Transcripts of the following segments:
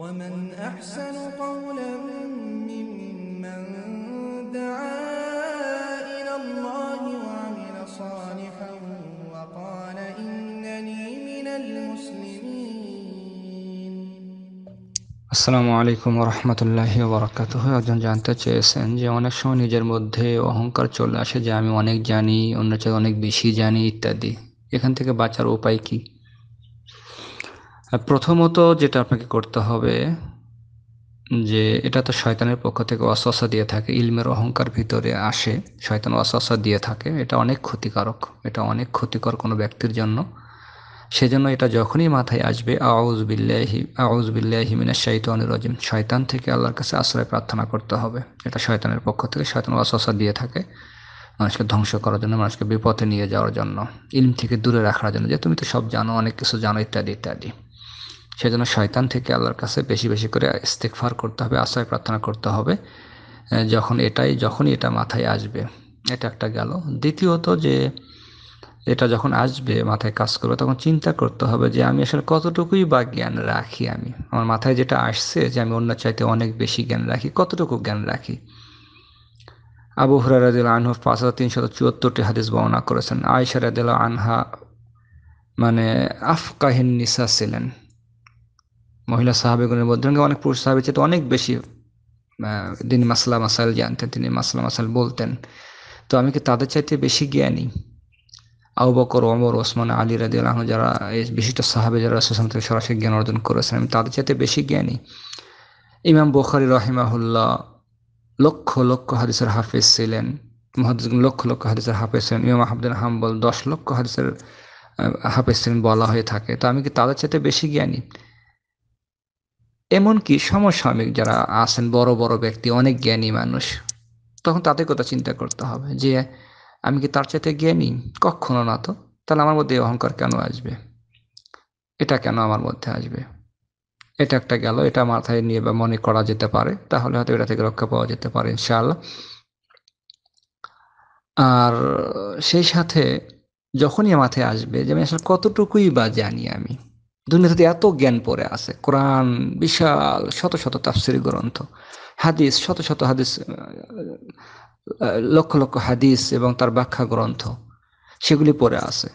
ومن أحسن قولا ممن دعا إلى الله وعمل صالحا وقال إنني من المسلمين আসসালামু আলাইকুম রহমতুল্লাহ বরকাত একজন জানতে চেয়েছেন যে অনেক সময় নিজের মধ্যে অহংকার চলে আসে যে আমি অনেক জানি অন্য চেয়ে অনেক বেশি জানি ইত্যাদি এখান থেকে বাঁচার উপায় কী প্রথমত যেটা আপনাকে করতে হবে যে এটা তো শয়তানের পক্ষ থেকে অসসা দিয়ে থাকে ইলমের অহংকার ভিতরে আসে শয়তান অসসা দিয়ে থাকে এটা অনেক ক্ষতিকারক এটা অনেক ক্ষতিকর কোনো ব্যক্তির জন্য সেজন্য এটা যখনই মাথায় আসবে আউজ বিল্লাহি আউজ বিল্লাহি মিনা শৈতান রজিম শয়তান থেকে আল্লাহর কাছে আশ্রয় প্রার্থনা করতে হবে এটা শয়তানের পক্ষ থেকে শয়তান অসসা দিয়ে থাকে মানুষকে ধ্বংস করার জন্য মানুষকে বিপথে নিয়ে যাওয়ার জন্য ইলম থেকে দূরে রাখার জন্য যে তুমি তো সব জানো অনেক কিছু জানো ইত্যাদি ইত্যাদি সেজন্য শয়তান থেকে আল্লাহর কাছে বেশি বেশি করে ইস্তেকফার করতে হবে আশ্রয় প্রার্থনা করতে হবে যখন এটাই যখনই এটা মাথায় আসবে এটা একটা গেল দ্বিতীয়ত যে এটা যখন আসবে মাথায় কাজ করবে তখন চিন্তা করতে হবে যে আমি আসলে কতটুকুই বা জ্ঞান রাখি আমি আমার মাথায় যেটা আসছে যে আমি অন্য চাইতে অনেক বেশি জ্ঞান রাখি কতটুকু জ্ঞান রাখি আবু হরারাদিল আনহু পাঁচ হাজার তিনশত চুয়াত্তরটি হাদিস বর্ণনা করেছেন আয়সার আনহা মানে আফকাহিন নিসা ছিলেন মহিলা সাহাবেগুনের মধ্যে অনেক পুরুষ সাহাবি চেয়ে অনেক বেশি তিনি মাসলা মাসাইল জানতেন তিনি মাসলা মাসাইল বলতেন তো আমি কি তাদের চাইতে বেশি জ্ঞানী আউ বকর অমর ওসমান আলী রাজি আলহ যারা এই বিশিষ্ট সাহাবে যারা সুসান থেকে সরাসরি জ্ঞান অর্জন করেছেন আমি তাদের চাইতে বেশি জ্ঞানী ইমাম বখারি রহিমাহুল্লাহ লক্ষ লক্ষ হাদিসের হাফেজ ছিলেন লক্ষ লক্ষ হাদিসের হাফেজ ছিলেন ইমাম আহমদিন হাম্বল দশ লক্ষ হাদিসের হাফেজ ছিলেন বলা হয়ে থাকে তো আমি কি তাদের চাইতে বেশি জ্ঞানী এমনকি সমসাময়িক যারা আছেন বড় বড় ব্যক্তি অনেক জ্ঞানী মানুষ তখন তাদের কথা চিন্তা করতে হবে যে আমি কি তার চাইতে জ্ঞানী কখনো না তো তাহলে আমার মধ্যে অহংকার কেন আসবে এটা কেন আমার মধ্যে আসবে এটা একটা গেল এটা মাথায় নিয়ে বা মনে করা যেতে পারে তাহলে হয়তো এটা থেকে রক্ষা পাওয়া যেতে পারে ইনশাল আর সেই সাথে যখনই মাথায় আসবে যে আমি আসলে কতটুকুই বা জানি আমি দুনিয়াতে এত জ্ঞান পড়ে আছে কোরআন বিশাল শত শত তাফসির গ্রন্থ হাদিস শত শত হাদিস লক্ষ লক্ষ হাদিস এবং তার ব্যাখ্যা গ্রন্থ সেগুলি পড়ে আছে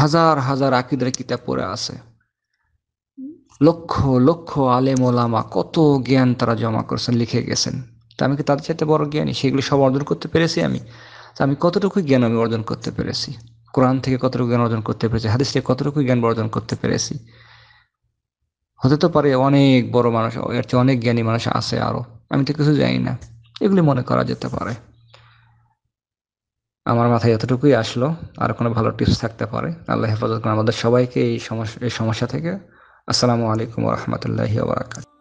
হাজার হাজার আকিদের কিতাব পড়ে আছে লক্ষ লক্ষ আলেম ওলামা কত জ্ঞান তারা জমা করেছেন লিখে গেছেন তা আমি কি তাদের চাইতে বড় জ্ঞানী সেগুলি সব অর্জন করতে পেরেছি আমি আমি কতটুকু জ্ঞান আমি অর্জন করতে পেরেছি কোরআন থেকে কতটুকু জ্ঞান অর্জন করতে পেরেছি হাদিস থেকে কতটুকু জ্ঞান অর্জন করতে পেরেছি হতে তো পারে অনেক বড় মানুষ এর চেয়ে অনেক জ্ঞানী মানুষ আছে আরও আমি তো কিছু জানি না এগুলি মনে করা যেতে পারে আমার মাথায় এতটুকুই আসলো আর কোনো ভালো টিপস থাকতে পারে আল্লাহ হেফাজত করুন আমাদের সবাইকে এই সমস্যা এই সমস্যা থেকে আসসালামু আলাইকুম রহমতুল্লাহ ওবরাকাত